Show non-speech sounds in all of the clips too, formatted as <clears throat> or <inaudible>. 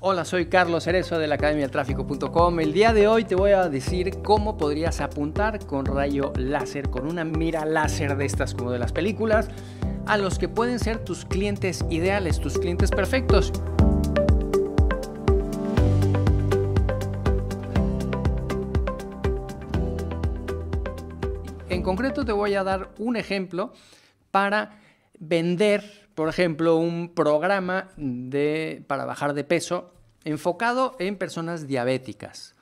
Hola, soy Carlos Cerezo de la Academia del El día de hoy te voy a decir cómo podrías apuntar con rayo láser, con una mira láser de estas como de las películas, a los que pueden ser tus clientes ideales, tus clientes perfectos. En concreto te voy a dar un ejemplo para vender por ejemplo, un programa de, para bajar de peso enfocado en personas diabéticas.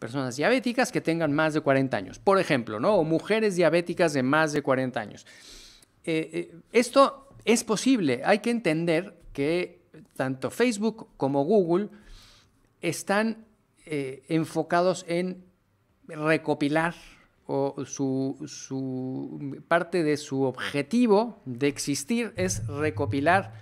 Personas diabéticas que tengan más de 40 años, por ejemplo, ¿no? O mujeres diabéticas de más de 40 años. Eh, eh, esto es posible. Hay que entender que tanto Facebook como Google están eh, enfocados en recopilar o su, parte de su objetivo de existir es recopilar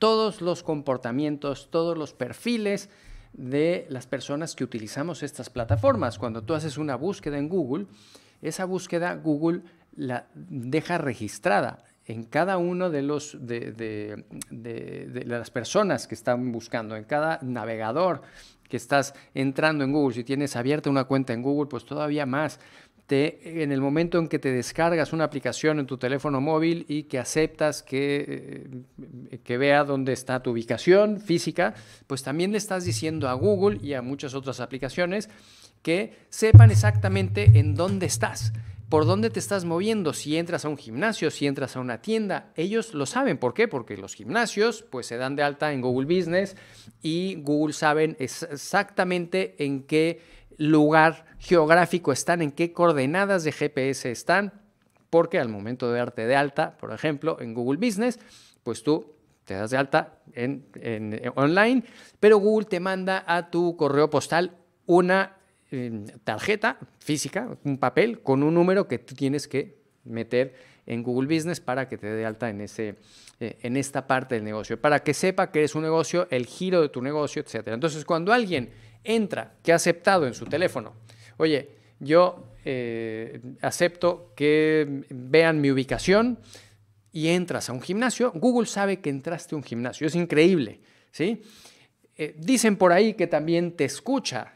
todos los comportamientos, todos los perfiles de las personas que utilizamos estas plataformas. Cuando tú haces una búsqueda en Google, esa búsqueda Google la deja registrada en cada uno de los de las personas que están buscando, en cada navegador que estás entrando en Google. Si tienes abierta una cuenta en Google, pues todavía más en el momento en que te descargas una aplicación en tu teléfono móvil y que aceptas que, eh, que vea dónde está tu ubicación física, pues también le estás diciendo a Google y a muchas otras aplicaciones que sepan exactamente en dónde estás por dónde te estás moviendo, si entras a un gimnasio, si entras a una tienda. Ellos lo saben, ¿por qué? Porque los gimnasios pues se dan de alta en Google Business y Google saben exactamente en qué lugar geográfico están, en qué coordenadas de GPS están, porque al momento de darte de alta, por ejemplo, en Google Business, pues tú te das de alta en, online, pero Google te manda a tu correo postal una em, tarjeta física, un papel con un número que tú tienes que meter en Google Business para que te dé alta en, ese, eh, en esta parte del negocio, para que sepa que es un negocio, el giro de tu negocio, etc. Entonces, cuando alguien entra, que ha aceptado en su teléfono. Oye, yo eh, acepto que vean mi ubicación y entras a un gimnasio. Google sabe que entraste a un gimnasio, es increíble, ¿sí? Eh, dicen por ahí que también te escucha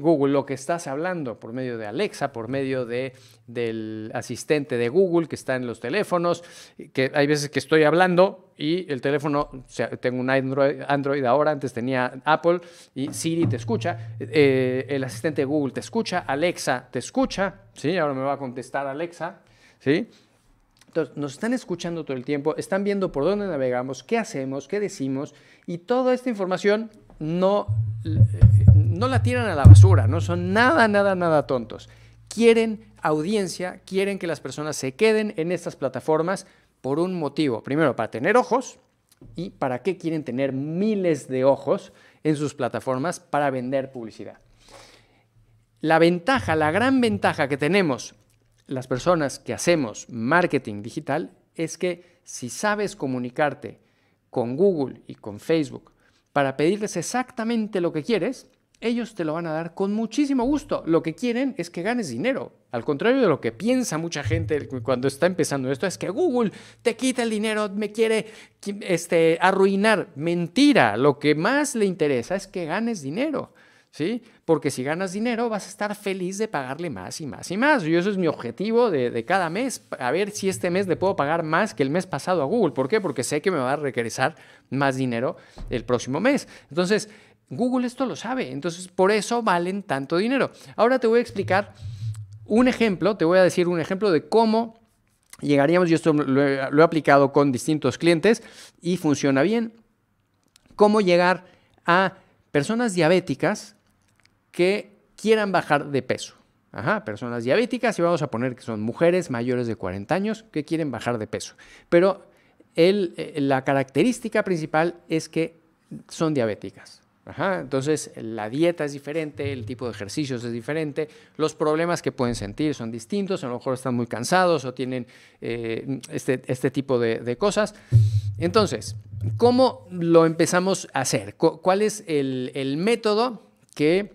Google, lo que estás hablando por medio de Alexa, por medio de, del asistente de Google que está en los teléfonos, que hay veces que estoy hablando y el teléfono, tengo un Android, ahora, antes tenía Apple y Siri te escucha, eh, el asistente de Google te escucha, Alexa te escucha, ¿sí? ahora me va a contestar Alexa, ¿sí? Entonces, nos están escuchando todo el tiempo, están viendo por dónde navegamos, qué hacemos, qué decimos, y toda esta información no eh, no la tiran a la basura, no son nada, nada, nada tontos. Quieren audiencia, quieren que las personas se queden en estas plataformas por un motivo. Primero, para tener ojos. ¿Y para qué quieren tener miles de ojos en sus plataformas para vender publicidad? La ventaja, la gran ventaja que tenemos las personas que hacemos marketing digital es que si sabes comunicarte con Google y con Facebook para pedirles exactamente lo que quieres, ellos te lo van a dar con muchísimo gusto. Lo que quieren es que ganes dinero. Al contrario de lo que piensa mucha gente cuando está empezando esto, es que Google te quita el dinero, me quiere este, arruinar. Mentira, lo que más le interesa es que ganes dinero. ¿Sí? Porque si ganas dinero vas a estar feliz de pagarle más y más y más. Y eso es mi objetivo de, de, cada mes, a ver si este mes le puedo pagar más que el mes pasado a Google. ¿Por qué? Porque sé que me va a regresar más dinero el próximo mes. Entonces, Google esto lo sabe, entonces por eso valen tanto dinero. Ahora te voy a explicar un ejemplo, te voy a decir un ejemplo de cómo llegaríamos, yo esto lo he, aplicado con distintos clientes y funciona bien, cómo llegar a personas diabéticas que quieran bajar de peso. Ajá, personas diabéticas y vamos a poner que son mujeres mayores de 40 años que quieren bajar de peso. Pero eh, la característica principal es que son diabéticas entonces, la dieta es diferente, el tipo de ejercicios es diferente, los problemas que pueden sentir son distintos, a lo mejor están muy cansados o tienen eh, este, este, tipo de, cosas. Entonces, ¿cómo lo empezamos a hacer? ¿Cuál es el, método que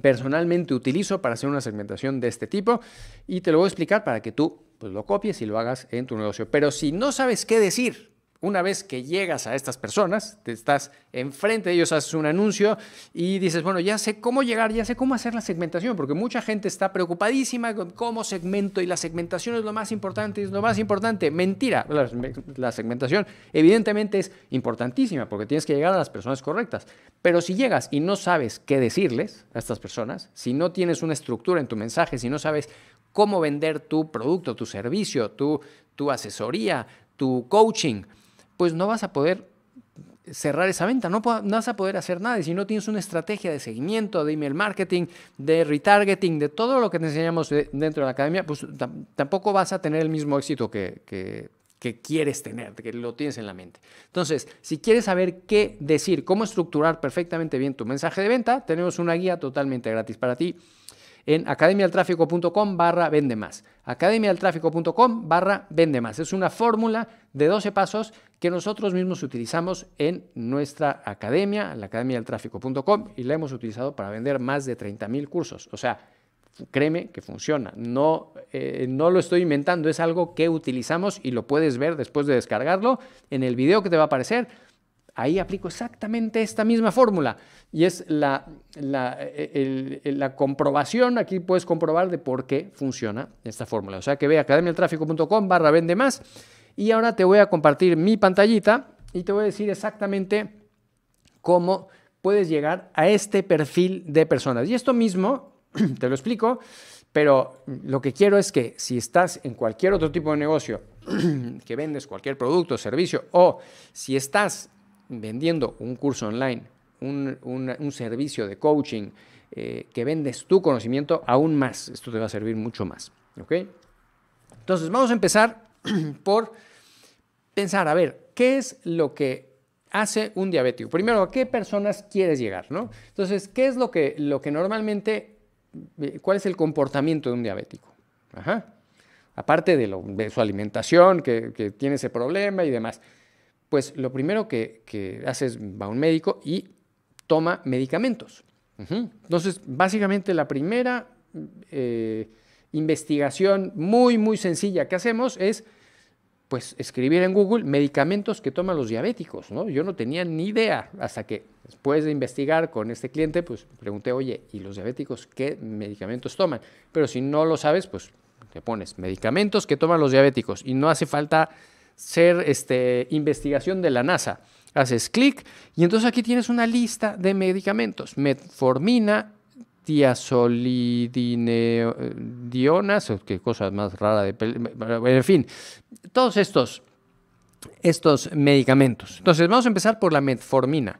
personalmente utilizo para hacer una segmentación de este tipo? Y te lo voy a explicar para que tú pues, lo copies y lo hagas en tu negocio. Pero si no sabes qué decir, una vez que llegas a estas personas, te estás enfrente de ellos, haces un anuncio y dices, bueno, ya sé cómo llegar, ya sé cómo hacer la segmentación, porque mucha gente está preocupadísima con cómo segmento y la segmentación es lo más importante, es lo más importante. Mentira, la, segmentación evidentemente es importantísima porque tienes que llegar a las personas correctas. Pero si llegas y no sabes qué decirles a estas personas, si no tienes una estructura en tu mensaje, si no sabes cómo vender tu producto, tu servicio, tu asesoría, tu coaching, pues no vas a poder cerrar esa venta, no, vas a poder hacer nada. Y si no tienes una estrategia de seguimiento, de email marketing, de retargeting, de todo lo que te enseñamos dentro de la academia, pues tampoco vas a tener el mismo éxito que quieres tener, que lo tienes en la mente. Entonces, si quieres saber qué decir, cómo estructurar perfectamente bien tu mensaje de venta, tenemos una guía totalmente gratis para ti en academialtráfico.com barra vende más. Academialtráfico.com barra vende más. Es una fórmula de 12 pasos que nosotros mismos utilizamos en nuestra academia, la academialtráfico.com, y la hemos utilizado para vender más de 30 mil cursos. O sea, créeme que funciona. No, eh, no lo estoy inventando, es algo que utilizamos y lo puedes ver después de descargarlo en el video que te va a aparecer Ahí aplico exactamente esta misma fórmula y es la, la, comprobación, aquí puedes comprobar de por qué funciona esta fórmula. O sea que ve academialtráfico.com barra vende más y ahora te voy a compartir mi pantallita y te voy a decir exactamente cómo puedes llegar a este perfil de personas. Y esto mismo, <clears throat> te lo explico, pero lo que quiero es que si estás en cualquier otro tipo de negocio <clears throat> que vendes cualquier producto, servicio, o si estás vendiendo un curso online, un, servicio de coaching, eh, que vendes tu conocimiento aún más. Esto te va a servir mucho más. ¿ok? Entonces, vamos a empezar <clears throat> por pensar, a ver, ¿qué es lo que hace un diabético? Primero, ¿a qué personas quieres llegar? Entonces, ¿qué es lo que, lo que normalmente, eh, cuál es el comportamiento de un diabético? Aparte de, su alimentación, que tiene ese problema y demás. Pues lo primero que, haces, hace es va a un médico y toma medicamentos. Entonces, básicamente la primera eh, investigación muy, muy sencilla que hacemos es pues escribir en Google medicamentos que toman los diabéticos, ¿no? Yo no tenía ni idea hasta que después de investigar con este cliente, pues pregunté, oye, ¿y los diabéticos qué medicamentos toman? Pero si no lo sabes, pues te pones medicamentos que toman los diabéticos y no hace falta ser este, investigación de la NASA. Haces clic y entonces aquí tienes una lista de medicamentos. Metformina, diones qué cosa más rara de... En fin, todos estos, estos medicamentos. Entonces vamos a empezar por la metformina.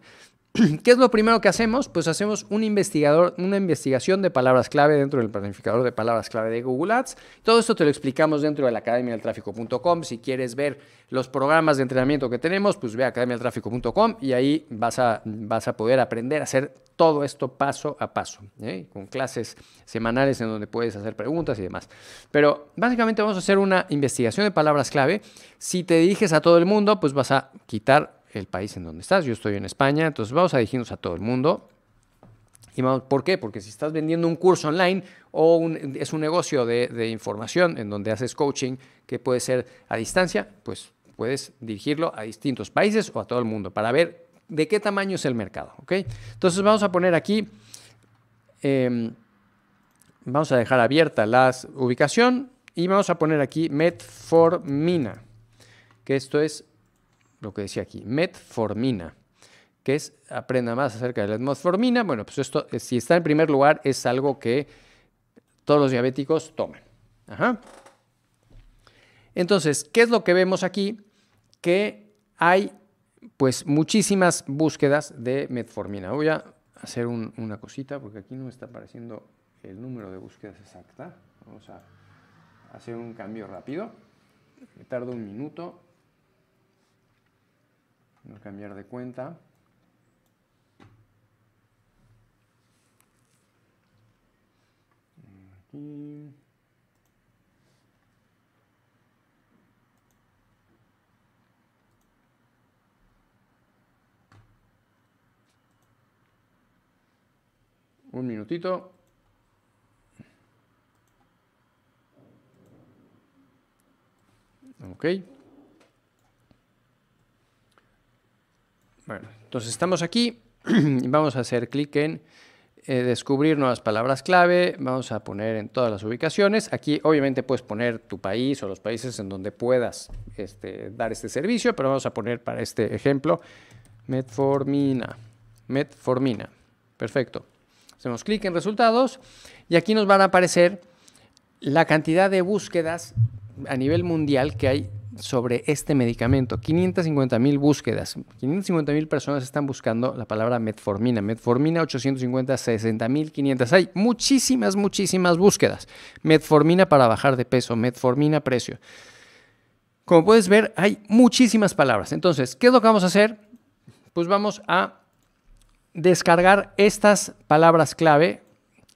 <clears throat> ¿Qué es lo primero que hacemos? Pues hacemos investigador, una investigación de palabras clave dentro del planificador de palabras clave de Google Ads. Todo esto te lo explicamos dentro de la academia del Si quieres ver los programas de entrenamiento que tenemos, pues ve a Tráfico.com y ahí vas a, vas a poder aprender a hacer todo esto paso a paso, ¿eh? con clases semanales en donde puedes hacer preguntas y demás. Pero básicamente vamos a hacer una investigación de palabras clave. Si te diriges a todo el mundo, pues vas a quitar el país en donde estás. Yo estoy en España, entonces vamos a dirigirnos a todo el mundo. Y ¿Por qué? Porque si estás vendiendo un curso online o es un negocio de, información en donde haces coaching que puede ser a distancia, pues puedes dirigirlo a distintos países o a todo el mundo para ver de qué tamaño es el mercado. ¿ok? Entonces vamos a poner aquí, em, vamos a dejar abierta la ubicación y vamos a poner aquí metformina, que esto es lo que decía aquí, metformina, que es, aprenda más acerca de la metformina. Bueno, pues esto, eh, si está en primer lugar, es algo que todos los diabéticos toman. Entonces, ¿qué es lo que vemos aquí? Que hay pues muchísimas búsquedas de metformina. Voy a hacer una cosita porque aquí no me está apareciendo el número de búsquedas exacta. Vamos a hacer un cambio rápido. Me tardo un minuto cambiar de cuenta. Un minutito. Okay. Bueno, entonces estamos aquí y <clears throat> vamos a hacer clic en eh, descubrir nuevas palabras clave. Vamos a poner en todas las ubicaciones. Aquí obviamente puedes poner tu país o los países en donde puedas este, dar este servicio, pero vamos a poner para este ejemplo metformina. Metformina. Perfecto. Hacemos clic en resultados y aquí nos van a aparecer la cantidad de búsquedas a nivel mundial que hay sobre este medicamento. 550 mil búsquedas. 550 mil personas están buscando la palabra metformina. Metformina 850, 60 mil 500. Hay muchísimas, muchísimas búsquedas. Metformina para bajar de peso, metformina precio. Como puedes ver, hay muchísimas palabras. Entonces, ¿qué es lo que vamos a hacer? Pues vamos a descargar estas palabras clave.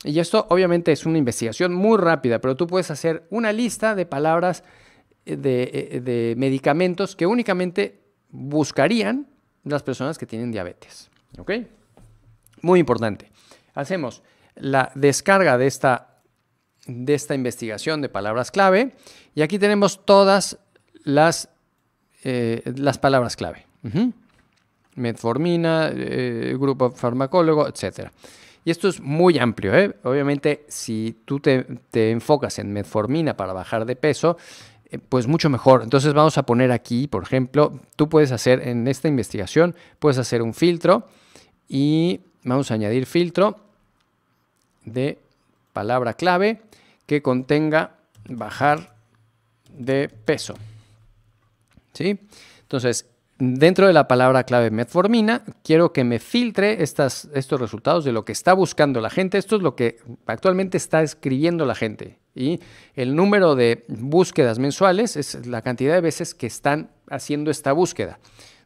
Y esto obviamente es una investigación muy rápida, pero tú puedes hacer una lista de palabras eh, de, medicamentos que únicamente buscarían las personas que tienen diabetes. ¿Ok? Muy importante. Hacemos la descarga de esta, de esta investigación de palabras clave y aquí tenemos todas las, eh, las palabras clave. Metformina, eh, grupo farmacólogo, etc. Y esto es muy amplio. ¿eh? Obviamente, si tú te, te enfocas en metformina para bajar de peso, eh, pues mucho mejor. Entonces vamos a poner aquí, por ejemplo, tú puedes hacer en esta investigación, puedes hacer un filtro y vamos a añadir filtro de palabra clave que contenga bajar de peso. ¿Sí? Entonces, dentro de la palabra clave metformina, quiero que me filtre estos resultados de lo que está buscando la gente. Esto es lo que actualmente está escribiendo la gente. Y el número de búsquedas mensuales es la cantidad de veces que están haciendo esta búsqueda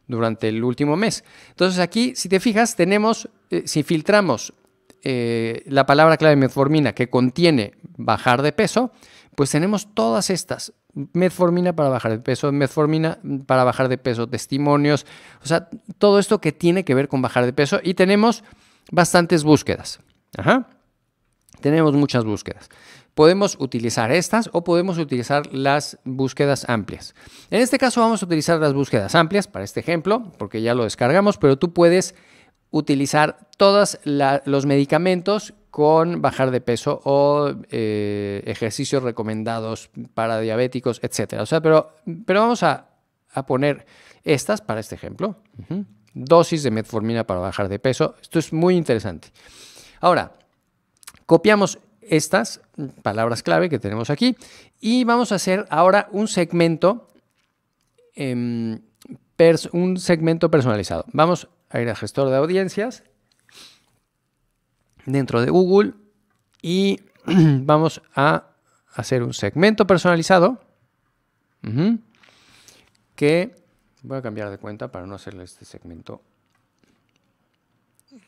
durante el último mes. Entonces aquí, si te fijas, tenemos, eh, si filtramos eh, la palabra clave metformina que contiene bajar de peso, pues tenemos todas estas metformina para bajar de peso, metformina para bajar de peso, testimonios, o sea, todo esto que tiene que ver con bajar de peso y tenemos bastantes búsquedas. Tenemos muchas búsquedas. Podemos utilizar estas o podemos utilizar las búsquedas amplias. En este caso vamos a utilizar las búsquedas amplias para este ejemplo, porque ya lo descargamos, pero tú puedes utilizar todos los medicamentos con bajar de peso o eh, ejercicios recomendados para diabéticos, etc. O sea, pero, pero vamos a, poner estas para este ejemplo. Dosis de metformina para bajar de peso. Esto es muy interesante. Ahora, copiamos estas palabras clave que tenemos aquí y vamos a hacer ahora un segmento, em, un segmento personalizado. Vamos a ir al gestor de audiencias dentro de Google y <clears throat> vamos a hacer un segmento personalizado que voy a cambiar de cuenta para no hacerle este segmento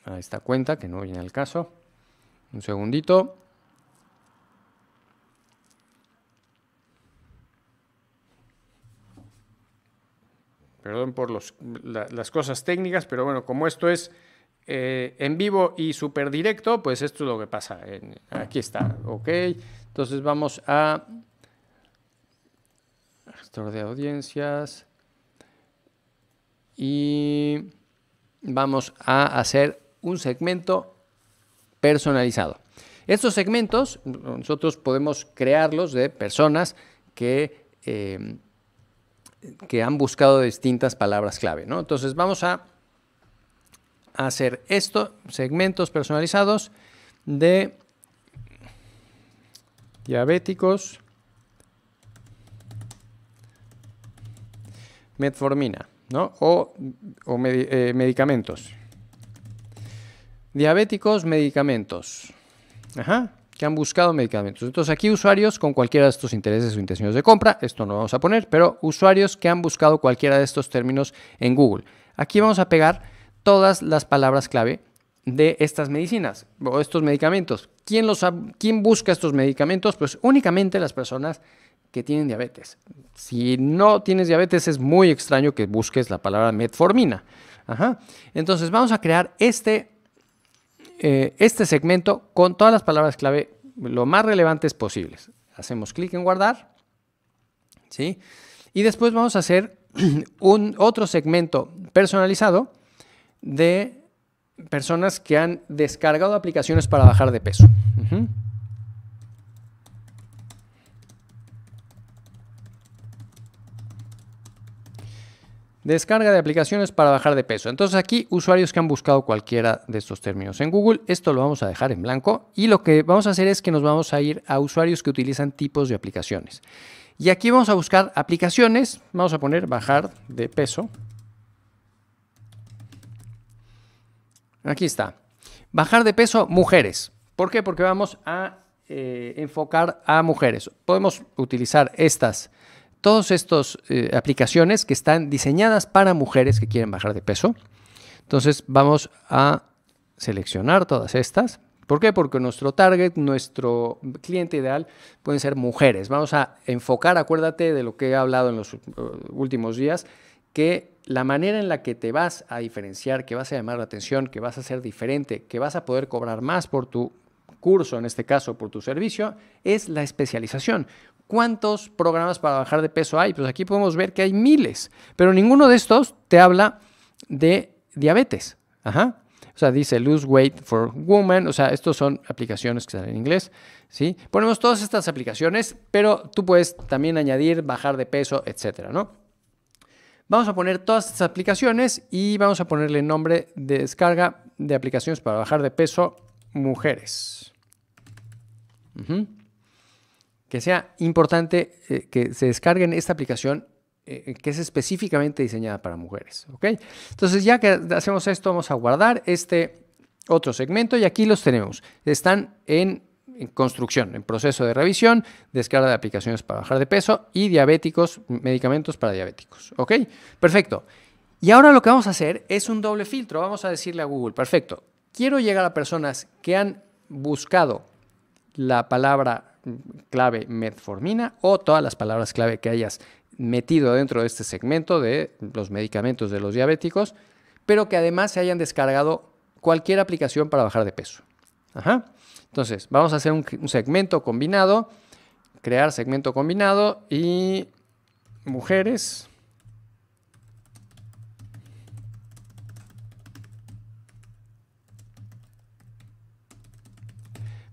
a esta cuenta que no viene al caso. Un segundito. Perdón por las cosas técnicas, pero bueno, como esto es eh, en vivo y súper directo, pues esto es lo que pasa. aquí está, ok. Entonces vamos a gestor de audiencias y vamos a hacer un segmento personalizado. Estos segmentos nosotros podemos crearlos de personas que, eh, que han buscado distintas palabras clave. ¿no? Entonces vamos a hacer esto, segmentos personalizados de diabéticos, metformina, ¿no? O, eh, medicamentos. Diabéticos, medicamentos. Ajá, que han buscado medicamentos. Entonces aquí usuarios con cualquiera de estos intereses o intenciones de compra, esto no lo vamos a poner, pero usuarios que han buscado cualquiera de estos términos en Google. Aquí vamos a pegar todas las palabras clave de estas medicinas o estos medicamentos. ¿Quién, ¿Quién busca estos medicamentos? Pues únicamente las personas que tienen diabetes. Si no tienes diabetes es muy extraño que busques la palabra metformina. Entonces vamos a crear este, eh, este segmento con todas las palabras clave lo más relevantes posibles. Hacemos clic en guardar. ¿sí? Y después vamos a hacer <clears throat> un otro segmento personalizado de personas que han descargado aplicaciones para bajar de peso. Descarga de aplicaciones para bajar de peso. Entonces aquí usuarios que han buscado cualquiera de estos términos en Google, esto lo vamos a dejar en blanco y lo que vamos a hacer es que nos vamos a ir a usuarios que utilizan tipos de aplicaciones. Y aquí vamos a buscar aplicaciones, vamos a poner bajar de peso. Aquí está. Bajar de peso mujeres. ¿Por qué? Porque vamos a eh, enfocar a mujeres. Podemos utilizar estas, todas estas eh, aplicaciones que están diseñadas para mujeres que quieren bajar de peso. Entonces vamos a seleccionar todas estas. ¿Por qué? Porque nuestro target, nuestro cliente ideal pueden ser mujeres. Vamos a enfocar, acuérdate de lo que he hablado en los uh, últimos días, que la manera en la que te vas a diferenciar, que vas a llamar la atención, que vas a ser diferente, que vas a poder cobrar más por tu curso, en este caso por tu servicio, es la especialización. ¿Cuántos programas para bajar de peso hay? Pues aquí podemos ver que hay miles, pero ninguno de estos te habla de diabetes. Ajá. O sea, dice Lose Weight for Women. O sea, estos son aplicaciones que están en inglés. ¿sí? Ponemos todas estas aplicaciones, pero tú puedes también añadir bajar de peso, etcétera, ¿no? Vamos a poner todas estas aplicaciones y vamos a ponerle nombre de descarga de aplicaciones para bajar de peso mujeres. Que sea importante eh, que se descarguen esta aplicación eh, que es específicamente diseñada para mujeres. Entonces ya que hacemos esto, vamos a guardar este otro segmento y aquí los tenemos. Están en en construcción, en proceso de revisión, descarga de aplicaciones para bajar de peso y diabéticos, medicamentos para diabéticos. ¿Ok? Perfecto. Y ahora lo que vamos a hacer es un doble filtro. Vamos a decirle a Google, perfecto, quiero llegar a personas que han buscado la palabra clave metformina o todas las palabras clave que hayas metido dentro de este segmento de los medicamentos de los diabéticos, pero que además se hayan descargado cualquier aplicación para bajar de peso. Ajá. Entonces, vamos a hacer un, segmento combinado, crear segmento combinado y mujeres.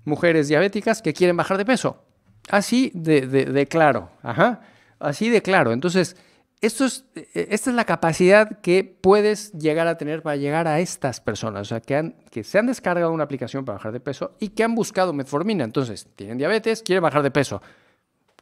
mujeres diabéticas que quieren bajar de peso. Así de, de, claro, ajá. Así de claro. Entonces, es, e, e, esta es la capacidad que puedes llegar a tener para llegar a estas personas, o sea, que, que se han descargado una aplicación para bajar de peso y que han buscado metformina. Entonces, tienen diabetes, quieren bajar de peso.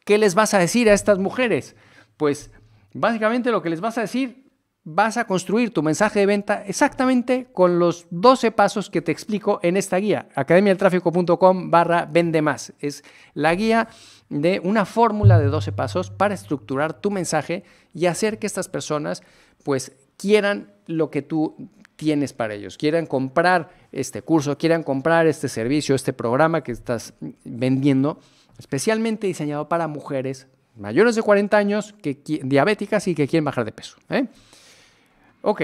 ¿Qué les vas a decir a estas mujeres? Pues básicamente lo que les vas a decir vas a construir tu mensaje de venta exactamente con los 12 pasos que te explico en esta guía, academialtráfico.com barra vende más. Es la guía de una fórmula de 12 pasos para estructurar tu mensaje y hacer que estas personas pues quieran lo que tú tienes para ellos, quieran comprar este curso, quieran comprar este servicio, este programa que estás vendiendo, especialmente diseñado para mujeres mayores de 40 años, que, diabéticas y que quieren bajar de peso. ¿eh? Ok,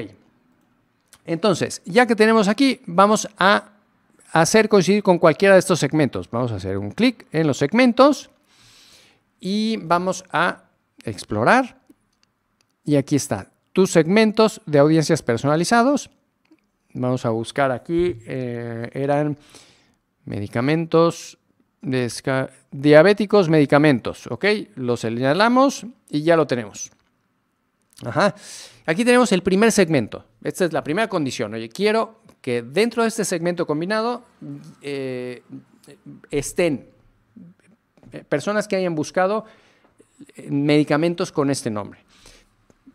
entonces, ya que tenemos aquí, vamos a hacer coincidir con cualquiera de estos segmentos. Vamos a hacer un clic en los segmentos y vamos a explorar. Y aquí está, tus segmentos de audiencias personalizados. Vamos a buscar aquí, eh, eran medicamentos, diabéticos, medicamentos, ¿ok? Los señalamos y ya lo tenemos. Ajá. Aquí tenemos el primer segmento. Esta es la primera condición. Oye, quiero que dentro de este segmento combinado eh, estén eh, personas que hayan buscado eh, medicamentos con este nombre.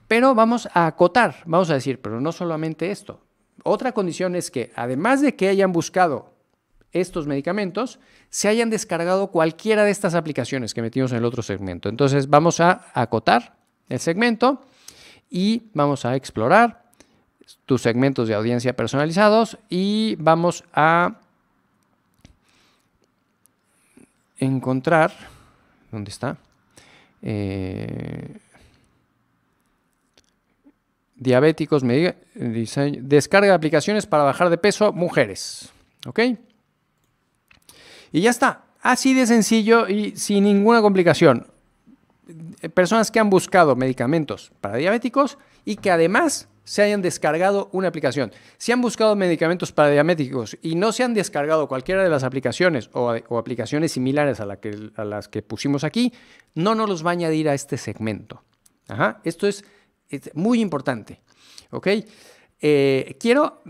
Pero vamos a acotar, vamos a decir, pero no solamente esto. Otra condición es que además de que hayan buscado estos medicamentos, se hayan descargado cualquiera de estas aplicaciones que metimos en el otro segmento. Entonces vamos a acotar el segmento y vamos a explorar tus segmentos de audiencia personalizados y vamos a encontrar, ¿dónde está? Eh, diabéticos, descarga de aplicaciones para bajar de peso, mujeres. ¿Ok? Y ya está. Así de sencillo y sin ninguna complicación. Eh, personas que han buscado medicamentos para diabéticos y que además se hayan descargado una aplicación. Si han buscado medicamentos para diabéticos y no se han descargado cualquiera de las aplicaciones o, eh, aplicaciones similares a, las que pusimos aquí, no nos los va a añadir a este segmento. Esto es, muy importante. ¿ok? Eh, quiero,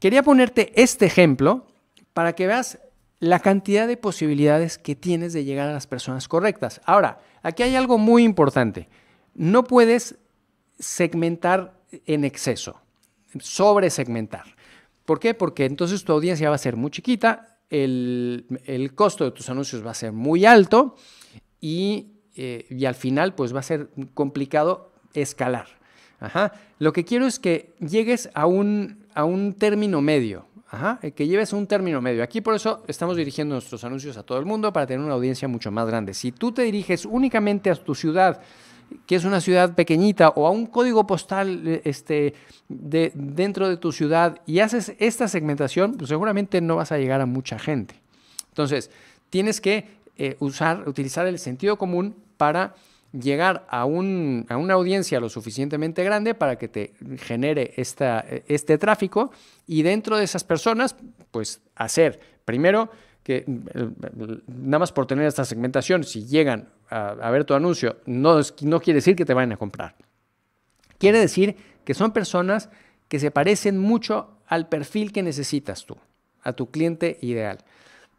quería ponerte este ejemplo para que veas la cantidad de posibilidades que tienes de llegar a las personas correctas. Ahora, Aquí hay algo muy importante. No puedes segmentar en exceso, sobre segmentar. ¿Por qué? Porque entonces tu audiencia va a ser muy chiquita, el, costo de tus anuncios va a ser muy alto y, eh, al final pues va a ser complicado escalar. Lo que quiero es que llegues a un, a un término medio, eh, que lleves un término medio. Aquí por eso estamos dirigiendo nuestros anuncios a todo el mundo para tener una audiencia mucho más grande. Si tú te diriges únicamente a tu ciudad, que es una ciudad pequeñita o a un código postal eh, este, de, dentro de tu ciudad y haces esta segmentación, pues seguramente no vas a llegar a mucha gente. Entonces, tienes que eh, usar, utilizar el sentido común para llegar a, una audiencia lo suficientemente grande para que te genere este tráfico y dentro de esas personas, pues hacer primero que eh, nada más por tener esta segmentación, si llegan a, ver tu anuncio, no, no quiere decir que te vayan a comprar. Quiere decir que son personas que se parecen mucho al perfil que necesitas tú, a tu cliente ideal.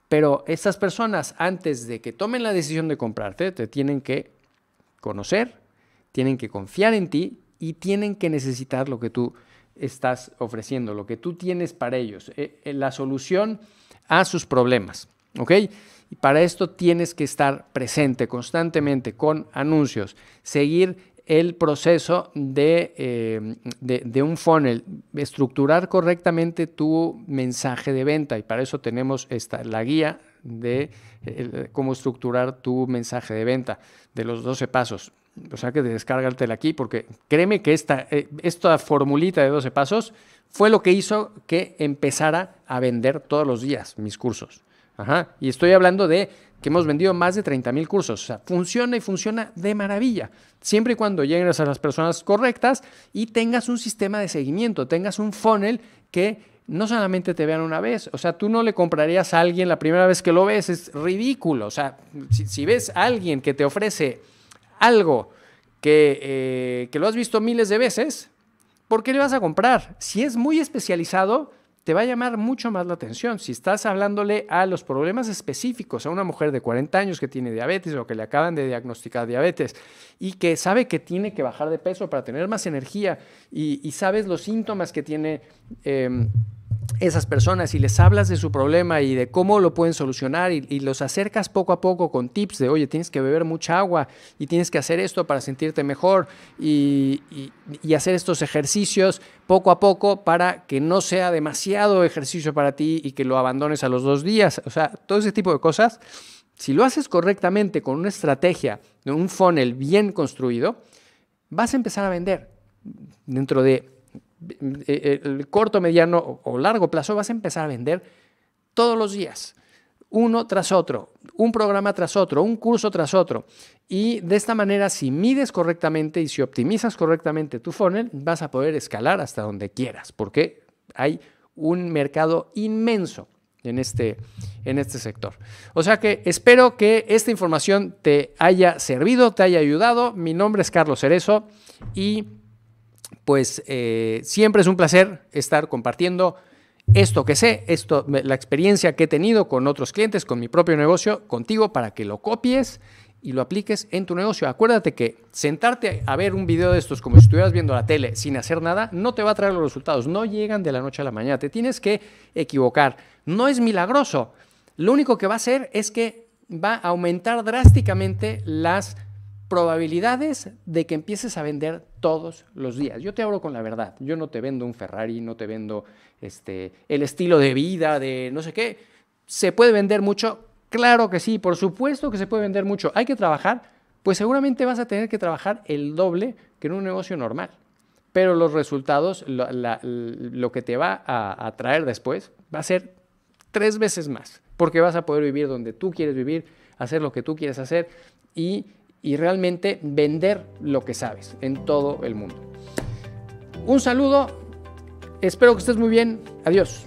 Pero estas personas, antes de que tomen la decisión de comprarte, te tienen que conocer, tienen que confiar en ti y tienen que necesitar lo que tú estás ofreciendo, lo que tú tienes para ellos, eh, eh, la solución a sus problemas. ¿Ok? Y para esto tienes que estar presente constantemente con anuncios, seguir el proceso eh, de, un funnel, estructurar correctamente tu mensaje de venta y para eso tenemos esta, la guía de cómo estructurar tu mensaje de venta, de los 12 pasos. O sea que descárgatela aquí porque créeme que esta, eh, formulita de 12 pasos fue lo que hizo que empezara a vender todos los días mis cursos. Y estoy hablando de que hemos vendido más de 30 mil cursos. O sea, funciona y funciona de maravilla, siempre y cuando llegues a las personas correctas y tengas un sistema de seguimiento, tengas un funnel que no solamente te vean una vez, o sea, tú no le comprarías a alguien la primera vez que lo ves, es ridículo. O sea, si, ves a alguien que te ofrece algo que, eh, que lo has visto miles de veces, ¿por qué le vas a comprar? Si es muy especializado, te va a llamar mucho más la atención. Si estás hablándole a los problemas específicos, a una mujer de 40 años que tiene diabetes o que le acaban de diagnosticar diabetes y que sabe que tiene que bajar de peso para tener más energía y, sabes los síntomas que tiene. Em, esas personas y les hablas de su problema y de cómo lo pueden solucionar y, los acercas poco a poco con tips de, oye, tienes que beber mucha agua y tienes que hacer esto para sentirte mejor y, y hacer estos ejercicios poco a poco para que no sea demasiado ejercicio para ti y que lo abandones a los dos días. O sea, todo ese tipo de cosas, si lo haces correctamente con una estrategia, de un funnel bien construido, vas a empezar a vender dentro de eh, eh, el corto, mediano o largo plazo vas a empezar a vender todos los días, uno tras otro, un programa tras otro, un curso tras otro. Y de esta manera, si mides correctamente y si optimizas correctamente tu funnel, vas a poder escalar hasta donde quieras, porque hay un mercado inmenso en este, en este sector. O sea que espero que esta información te haya servido, te haya ayudado. Mi nombre es Carlos Cerezo y pues eh, siempre es un placer estar compartiendo esto que sé, esto, la experiencia que he tenido con otros clientes, con mi propio negocio, contigo, para que lo copies y lo apliques en tu negocio. Acuérdate que sentarte a ver un video de estos como si estuvieras viendo la tele sin hacer nada no te va a traer los resultados, no llegan de la noche a la mañana, te tienes que equivocar. No es milagroso, lo único que va a hacer es que va a aumentar drásticamente las probabilidades de que empieces a vender todos los días. Yo te hablo con la verdad. Yo no te vendo un Ferrari, no te vendo este, el estilo de vida de no sé qué. ¿Se puede vender mucho? Claro que sí, por supuesto que se puede vender mucho. ¿Hay que trabajar? Pues seguramente vas a tener que trabajar el doble que en un negocio normal. Pero los resultados, lo, que te va a traer después, va a ser tres veces más, porque vas a poder vivir donde tú quieres vivir, hacer lo que tú quieres hacer y y realmente vender lo que sabes en todo el mundo. Un saludo, espero que estés muy bien, adiós.